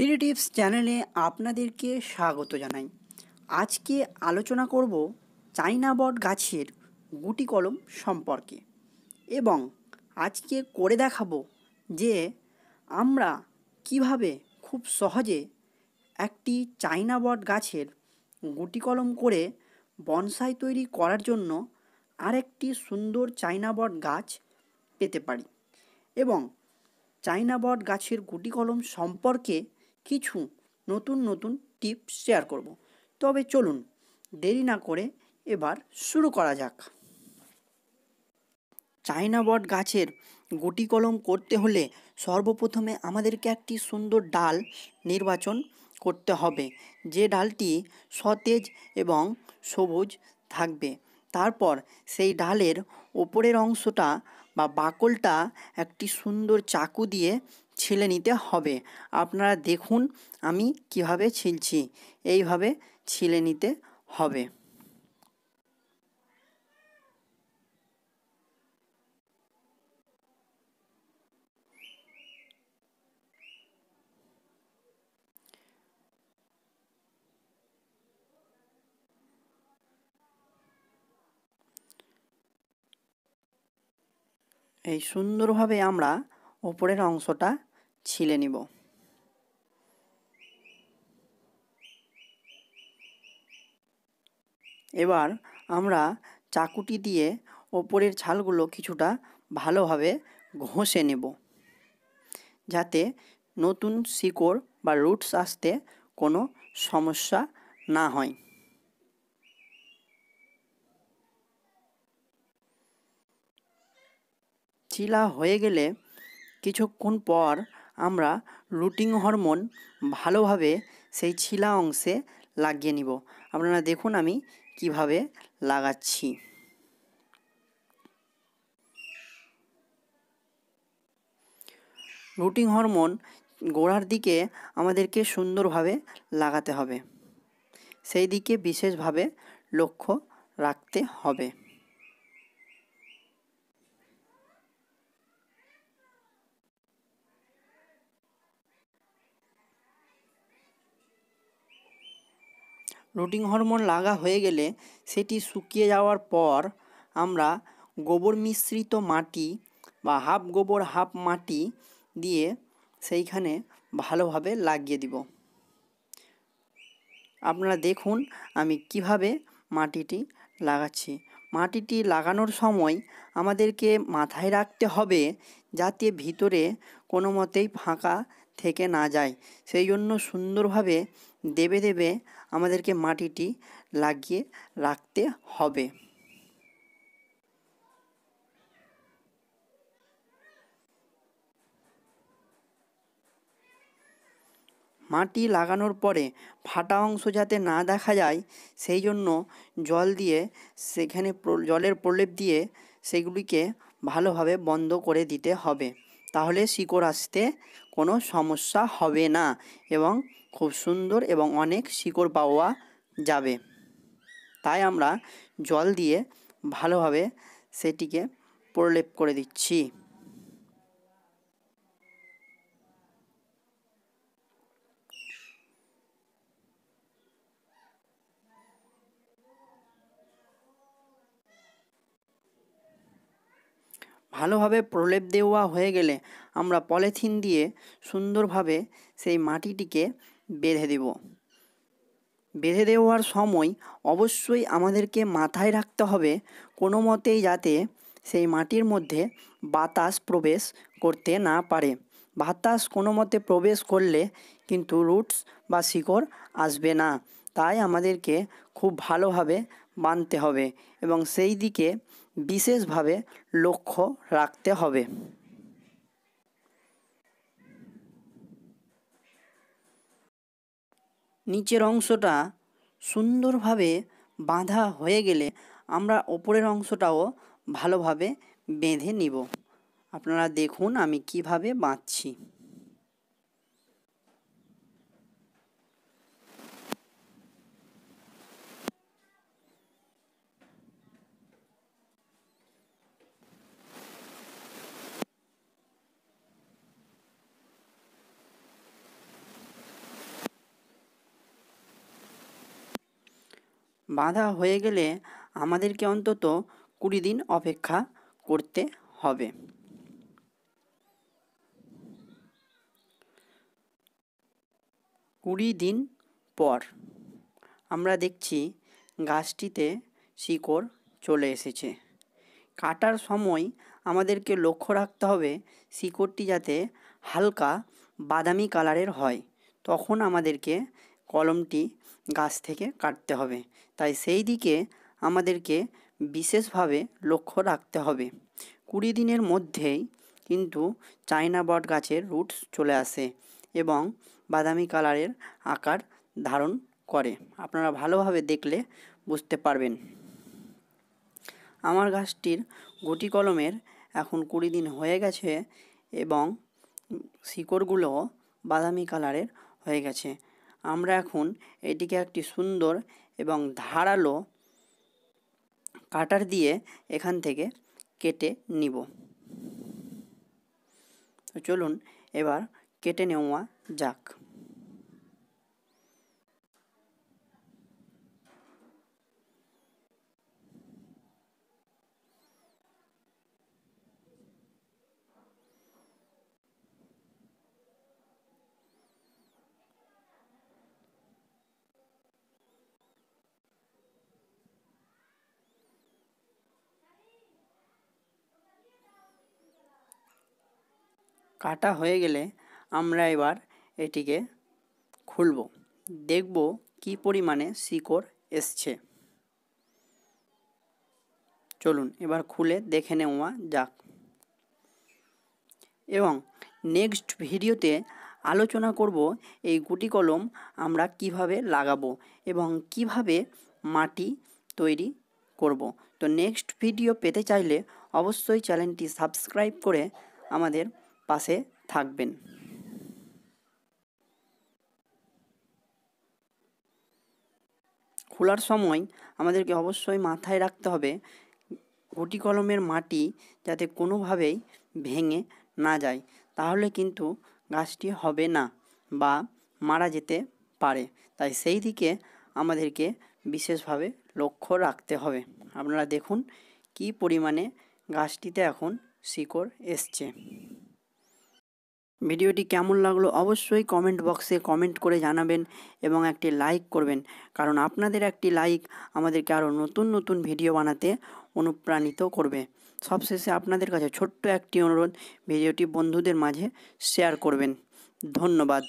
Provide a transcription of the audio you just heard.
টিডি টিপস চ্যানেলে আপনাদেরকে স্বাগত জানাই আজকে আলোচনা করব চাইনা বট গাছের গুটি কলম সম্পর্কে এবং আজকে করে দেখাবো যে আমরা কিভাবে খুব সহজে একটি চাইনা বট গাছের গুটি কলম করে বনসাই তৈরি করার জন্য আরেকটি সুন্দর চাইনা বট গাছ পেতে পারি এবং চাইনা বট গাছের গুটি কলম সম্পর্কে কিছু নতুন নতুন টিপস শেয়ার করব তবে চলুন দেরি না করে এবার শুরু করা যাক চায়না বট গাছের গুটি কলম করতে হলে সর্বপ্রথমে আমাদেরকে একটি সুন্দর ডাল নির্বাচন করতে হবে যে ডালটি সতেজ এবং সবুজ থাকবে তারপর সেই ডালের ওপরের অংশটা বা বাকলটা একটি সুন্দর চাকু দিয়ে ছিলে নিতে হবে আপনারা দেখুন আমি কিভাবে ছিলছি এইভাবে ছিলে নিতে হবে এই সুন্দরভাবে আমরা ওপরের অংশটা ছিলে নিব এবার আমরা চাকুটি দিয়ে ওপরের ছালগুলো কিছুটা ভালোভাবে ঘষে নেব যাতে নতুন শিকড় বা রুটস আসতে কোনো সমস্যা না হয় চিলা হয়ে গেলে কিছুক্ষণ পর আমরা রুটিং হরমোন ভালোভাবে সেই ছিলা অংশে লাগিয়ে নিব আপনারা দেখুন আমি কিভাবে লাগাচ্ছি রুটিং হরমোন গোড়ার দিকে আমাদেরকে সুন্দরভাবে লাগাতে হবে সেই দিকে বিশেষভাবে লক্ষ্য রাখতে হবে রুটিং হরমোন লাগা হয়ে গেলে সেটি শুকিয়ে যাওয়ার পর আমরা গোবর মিশ্রিত মাটি বা হাফ গোবর হাফ মাটি দিয়ে সেইখানে ভালোভাবে লাগিয়ে দিব আপনারা দেখুন আমি কিভাবে মাটিটি লাগাচ্ছি মাটিটি লাগানোর সময় আমাদেরকে মাথায় রাখতে হবে যাতে ভিতরে কোনো মতেই ফাঁকা থেকে না যায় সেই জন্য সুন্দরভাবে দেবে দেবে আমাদেরকে মাটিটি লাগিয়ে রাখতে হবে মাটি লাগানোর পরে ফাটা অংশ যাতে না দেখা যায় সেই জন্য জল দিয়ে সেখানে জলের প্রলেপ দিয়ে সেগুলিকে ভালোভাবে বন্ধ করে দিতে হবে তাহলে শিকড় আসতে কোনো সমস্যা হবে না এবং খুব সুন্দর এবং অনেক শিকড় পাওয়া যাবে তাই আমরা জল দিয়ে ভালোভাবে সেটিকে প্রলেপ করে দিচ্ছি ভালোভাবে প্রলেপ দেওয়া হয়ে গেলে আমরা পলিথিন দিয়ে সুন্দরভাবে সেই মাটিটিকে বেঁধে দেব বেঁধে দেওয়ার সময় অবশ্যই আমাদেরকে মাথায় রাখতে হবে কোনো মতেই যাতে সেই মাটির মধ্যে বাতাস প্রবেশ করতে না পারে বাতাস কোনো মতে প্রবেশ করলে কিন্তু রুটস বা শিকড় আসবে না তাই আমাদেরকে খুব ভালোভাবে মানতে হবে এবং সেই দিকে বিশেষভাবে লক্ষ্য রাখতে হবে নিচের অংশটা সুন্দরভাবে বাঁধা হয়ে গেলে আমরা ওপরের অংশটাও ভালোভাবে বেঁধে নিব আপনারা দেখুন আমি কিভাবে বাঁধছি বাঁধা হয়ে গেলে আমাদেরকে অন্তত কুড়ি দিন অপেক্ষা করতে হবে কুড়ি দিন পর আমরা দেখছি গাছটিতে শিকড় চলে এসেছে কাটার সময় আমাদেরকে লক্ষ্য রাখতে হবে শিকড়টি যাতে হালকা বাদামি কালারের হয় তখন আমাদেরকে কলমটি গাছ থেকে কাটতে হবে তাই সেই দিকে আমাদেরকে বিশেষভাবে লক্ষ্য রাখতে হবে কুড়ি দিনের মধ্যেই কিন্তু চায়না বট গাছের রুটস চলে আসে এবং বাদামি কালারের আকার ধারণ করে আপনারা ভালোভাবে দেখলে বুঝতে পারবেন আমার গাছটির গুটি কলমের এখন কুড়ি দিন হয়ে গেছে এবং শিকড়গুলো বাদামি কালারের হয়ে গেছে আমরা এখন এটিকে একটি সুন্দর এবং ধারালো কাটার দিয়ে এখান থেকে কেটে নিব চলুন এবার কেটে নেওয়া যাক কাটা হয়ে গেলে আমরা এবার এটিকে খুলব দেখব কি পরিমাণে শিকড় এসছে চলুন এবার খুলে দেখে নেওয়া যাক এবং নেক্সট ভিডিওতে আলোচনা করব এই গুটি কলম আমরা কিভাবে লাগাবো এবং কিভাবে মাটি তৈরি করব তো নেক্সট ভিডিও পেতে চাইলে অবশ্যই চ্যানেলটি সাবস্ক্রাইব করে আমাদের পাশে থাকবেন খোলার সময় আমাদেরকে অবশ্যই মাথায় রাখতে হবে গুটি কলমের মাটি যাতে কোনোভাবেই ভেঙে না যায় তাহলে কিন্তু গাছটি হবে না বা মারা যেতে পারে তাই সেই দিকে আমাদেরকে বিশেষভাবে লক্ষ্য রাখতে হবে আপনারা দেখুন কি পরিমাণে গাছটিতে এখন শিকড় এসছে ভিডিওটি কেমন লাগলো অবশ্যই কমেন্ট বক্সে কমেন্ট করে জানাবেন এবং একটি লাইক করবেন কারণ আপনাদের একটি লাইক আমাদেরকে আরও নতুন নতুন ভিডিও বানাতে অনুপ্রাণিত করবে সবশেষে আপনাদের কাছে ছোট্ট একটি অনুরোধ ভিডিওটি বন্ধুদের মাঝে শেয়ার করবেন ধন্যবাদ